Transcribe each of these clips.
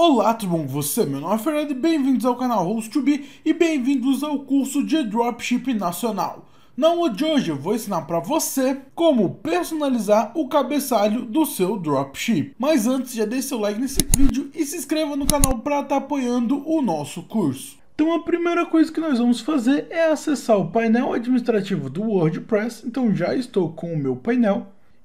Olá, tudo bom com você? Meu nome é Fernando e bem-vindos ao canal Host2B e bem-vindos ao curso de Dropship Nacional. Na aula de hoje eu vou ensinar para você como personalizar o cabeçalho do seu dropship. Mas antes, já deixe seu like nesse vídeo e se inscreva no canal para estar tá apoiando o nosso curso. Então a primeira coisa que nós vamos fazer é acessar o painel administrativo do WordPress. Então já estou com o meu painel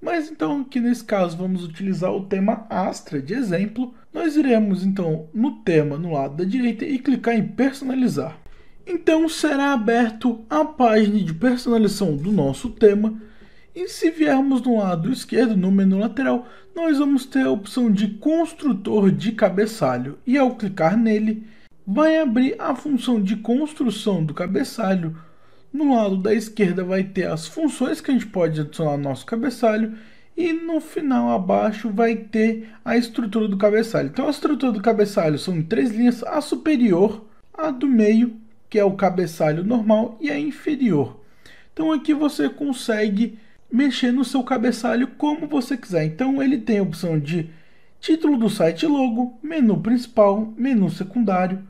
Mas então, aqui nesse caso, vamos utilizar o tema Astra de exemplo. Nós iremos, então, no tema no lado da direita e clicar em Personalizar. Então, será aberto a página de personalização do nosso tema. E se viermos no lado esquerdo, no menu lateral, nós vamos ter a opção de Construtor de Cabeçalho. E ao clicar nele, vai abrir a função de construção do cabeçalho, no lado da esquerda vai ter as funções que a gente pode adicionar no nosso cabeçalho e no final abaixo vai ter a estrutura do cabeçalho. Então a estrutura do cabeçalho são três linhas, a superior, a do meio, que é o cabeçalho normal, e a inferior. Então aqui você consegue mexer no seu cabeçalho como você quiser. Então ele tem a opção de título do site logo, menu principal, menu secundário,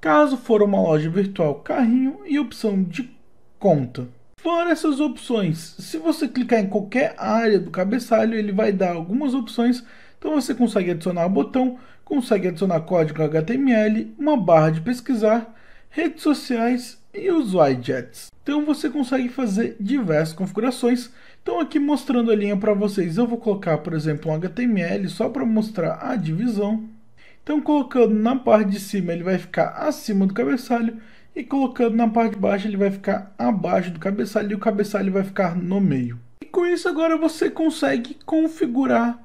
caso for uma loja virtual, carrinho e opção de conta. Fora essas opções, se você clicar em qualquer área do cabeçalho, ele vai dar algumas opções. Então você consegue adicionar botão, consegue adicionar código HTML, uma barra de pesquisar, redes sociais e os widgets. Então você consegue fazer diversas configurações. Então aqui mostrando a linha para vocês, eu vou colocar, por exemplo, um HTML só para mostrar a divisão. Então colocando na parte de cima, ele vai ficar acima do cabeçalho e colocando na parte de baixo ele vai ficar abaixo do cabeçalho e o cabeçalho vai ficar no meio. E com isso agora você consegue configurar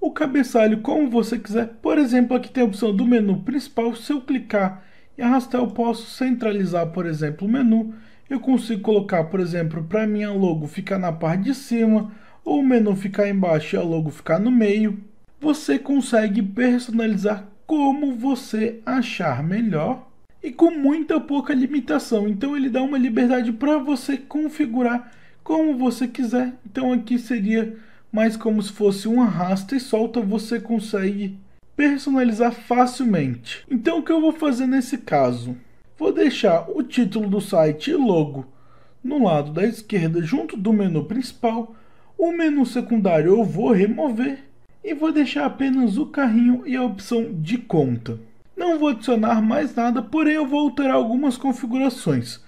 o cabeçalho como você quiser. Por exemplo, aqui tem a opção do menu principal, se eu clicar e arrastar eu posso centralizar, por exemplo, o menu. Eu consigo colocar, por exemplo, para minha logo ficar na parte de cima, ou o menu ficar embaixo e a logo ficar no meio. Você consegue personalizar como você achar melhor e com muita pouca limitação. Então ele dá uma liberdade para você configurar como você quiser. Então aqui seria mais como se fosse um arrasta e solta, você consegue personalizar facilmente. Então o que eu vou fazer nesse caso? Vou deixar o título do site e logo no lado da esquerda junto do menu principal. O menu secundário eu vou remover e vou deixar apenas o carrinho e a opção de conta. Não vou adicionar mais nada, porém eu vou alterar algumas configurações.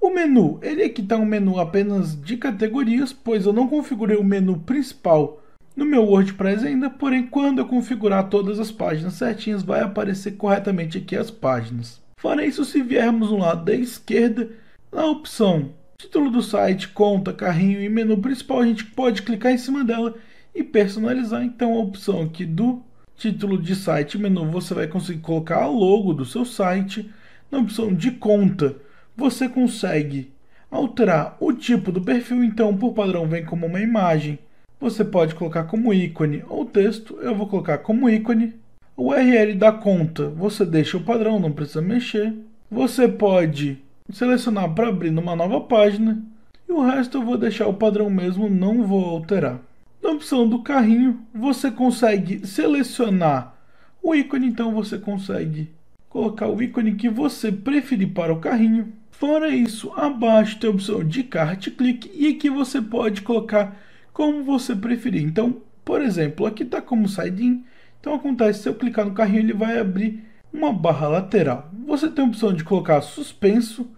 O menu, ele aqui está um menu apenas de categorias, pois eu não configurei o menu principal no meu WordPress ainda, porém quando eu configurar todas as páginas certinhas, vai aparecer corretamente aqui as páginas. Fora isso, se viermos no lado da esquerda, na opção título do site, conta, carrinho e menu principal, a gente pode clicar em cima dela e personalizar. Então a opção aqui do título de site, menu, você vai conseguir colocar o logo do seu site. Na opção de conta, você consegue alterar o tipo do perfil, então por padrão vem como uma imagem. Você pode colocar como ícone ou texto, eu vou colocar como ícone. O URL da conta, você deixa o padrão, não precisa mexer. Você pode selecionar para abrir numa nova página. E o resto eu vou deixar o padrão mesmo, não vou alterar. Na opção do carrinho, você consegue selecionar o ícone, então você consegue colocar o ícone que você preferir para o carrinho. Fora isso, abaixo tem a opção de cart click e aqui você pode colocar como você preferir. Então, por exemplo, aqui está como side-in, então acontece, se eu clicar no carrinho ele vai abrir uma barra lateral. Você tem a opção de colocar suspenso,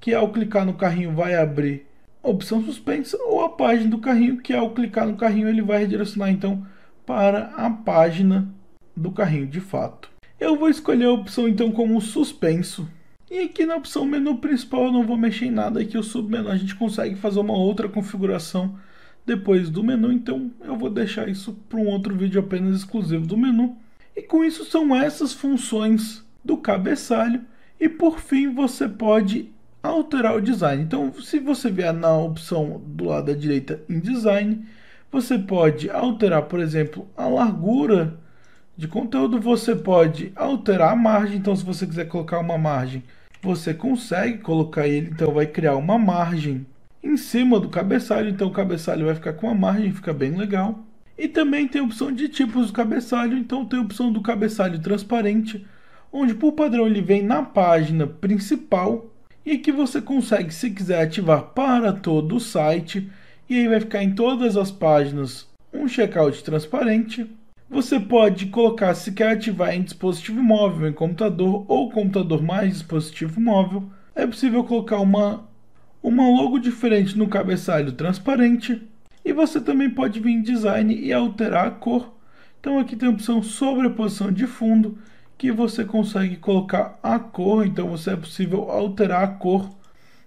que ao clicar no carrinho vai abrir opção suspensa ou a página do carrinho, que ao clicar no carrinho ele vai redirecionar então para a página do carrinho de fato. Eu vou escolher a opção então como suspenso. E aqui na opção menu principal eu não vou mexer em nada, aqui o submenu a gente consegue fazer uma outra configuração depois do menu, então eu vou deixar isso para um outro vídeo apenas exclusivo do menu. E com isso são essas funções do cabeçalho. E por fim você pode alterar o design. Então, se você vier na opção do lado da direita em design, você pode alterar, por exemplo, a largura de conteúdo, você pode alterar a margem. Então, se você quiser colocar uma margem, você consegue colocar ele, então vai criar uma margem em cima do cabeçalho, então o cabeçalho vai ficar com a margem, fica bem legal. E também tem a opção de tipos do cabeçalho, então tem a opção do cabeçalho transparente, onde por padrão ele vem na página principal, e que você consegue, se quiser, ativar para todo o site. E aí vai ficar em todas as páginas um checkout transparente. Você pode colocar se quer ativar em dispositivo móvel, em computador ou computador mais dispositivo móvel. É possível colocar uma, uma logo diferente no cabeçalho transparente. E você também pode vir em design e alterar a cor. Então aqui tem a opção sobreposição de fundo que você consegue colocar a cor, então você é possível alterar a cor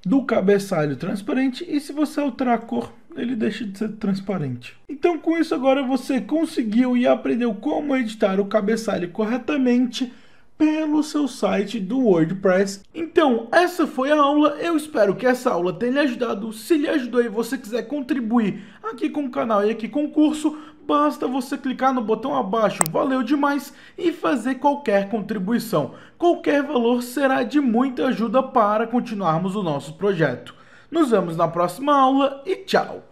do cabeçalho transparente e se você alterar a cor, ele deixa de ser transparente. Então com isso agora você conseguiu e aprendeu como editar o cabeçalho corretamente pelo seu site do WordPress. Então, essa foi a aula. Eu espero que essa aula tenha lhe ajudado. Se lhe ajudou e você quiser contribuir aqui com o canal e aqui com o curso, basta você clicar no botão abaixo Valeu Demais e fazer qualquer contribuição. Qualquer valor será de muita ajuda para continuarmos o nosso projeto. Nos vemos na próxima aula e tchau!